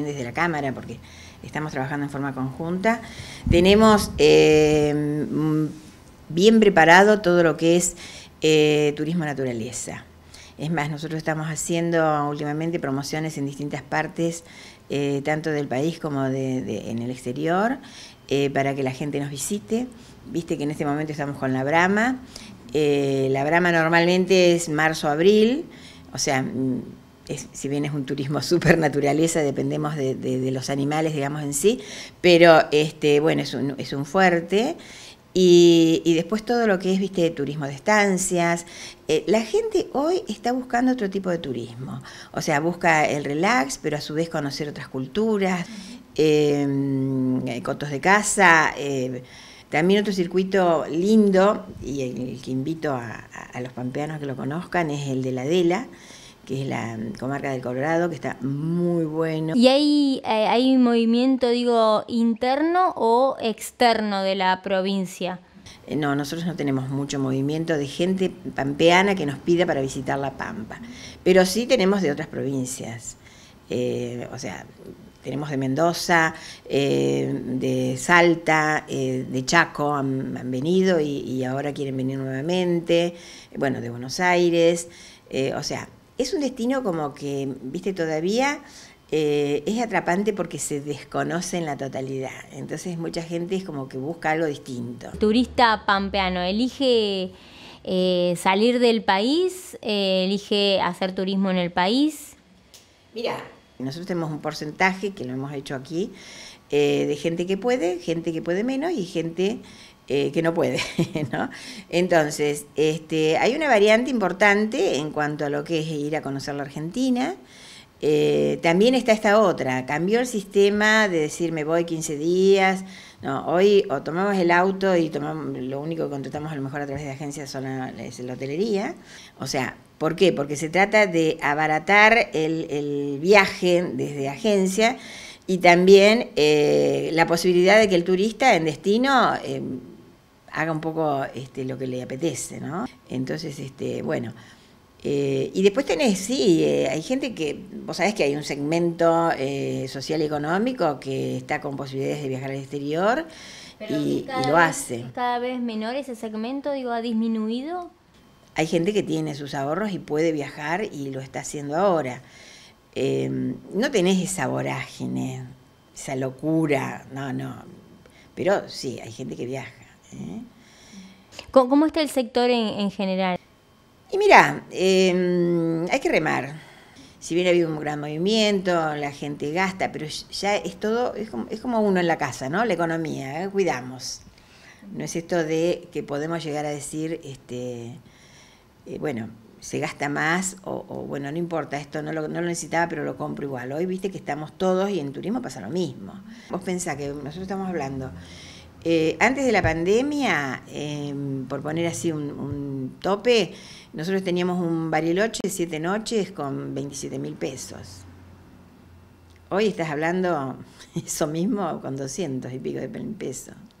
desde la Cámara, porque estamos trabajando en forma conjunta. Tenemos eh, bien preparado todo lo que es eh, turismo naturaleza. Es más, nosotros estamos haciendo últimamente promociones en distintas partes, eh, tanto del país como en el exterior, para que la gente nos visite. Viste que en este momento estamos con la Brama. la Brama normalmente es marzo-abril, o sea, si bien es un turismo super naturaleza, dependemos de, los animales, digamos, en sí, pero este, bueno, es un, fuerte. Y, después todo lo que es, viste, turismo de estancias. Eh, la gente hoy está buscando otro tipo de turismo. O sea, busca el relax, pero a su vez conocer otras culturas, eh, cotos de casa. Eh, también otro circuito lindo, y el, que invito a, a, los pampeanos que lo conozcan, es el de la Dela que es la mm, comarca del Colorado, que está muy bueno. ¿Y hay, eh, movimiento, digo, interno o externo de la provincia? Eh, no, nosotros no tenemos mucho movimiento de gente pampeana que nos pida para visitar la Pampa, pero sí tenemos de otras provincias. Eh, o sea, tenemos de Mendoza, de Salta, de Chaco han, venido y, ahora quieren venir nuevamente, bueno, de Buenos Aires, o sea, es un destino como que, viste, todavía eh, es atrapante porque se desconoce en la totalidad. Entonces mucha gente es como que busca algo distinto. Turista pampeano, elige eh, salir del país, eh, elige hacer turismo en el país. Mira, nosotros tenemos un porcentaje, que lo hemos hecho aquí, de gente que puede, gente que puede menos y gente eh, que no puede, ¿no? Entonces, este, hay una variante importante en cuanto a lo que es ir a conocer la Argentina. Eh, también está esta otra, cambió el sistema de decir me voy 15 días, hoy o tomamos el auto y tomamos, lo único que contratamos a lo mejor a través de agencias son es la hotelería, o sea, ¿por qué? Porque se trata de abaratar el, viaje desde agencia y también eh, la posibilidad de que el turista en destino haga un poco este, lo que le apetece, ¿no? Entonces, este, bueno. Eh, y después tenés, sí, eh, hay gente que, vos sabés que hay un segmento eh, social y económico que está con posibilidades de viajar al exterior y, lo hace. cada vez menor ese segmento, digo, ha disminuido. Hay gente que tiene sus ahorros y puede viajar y lo está haciendo ahora. Em, no tenés esa vorágine, esa locura, no, no. Pero sí, hay gente que viaja. ¿Eh? ¿Cómo, está el sector en, general? Y mira, em, hay que remar. Si bien ha habido un gran movimiento, la gente gasta, pero ya es todo, es como, uno en la casa, ¿no? La economía, ¿eh? cuidamos. No es esto de que podemos llegar a decir, este, eh, bueno, se gasta más o, bueno, no importa, esto no lo, no lo necesitaba, pero lo compro igual. Hoy viste que estamos todos y en turismo pasa lo mismo. Vos pensás que nosotros estamos hablando eh, antes de la pandemia, em, por poner así un, tope, nosotros teníamos un bariloche de siete noches con 27 mil pesos. Hoy estás hablando eso mismo con 200 y pico de pesos.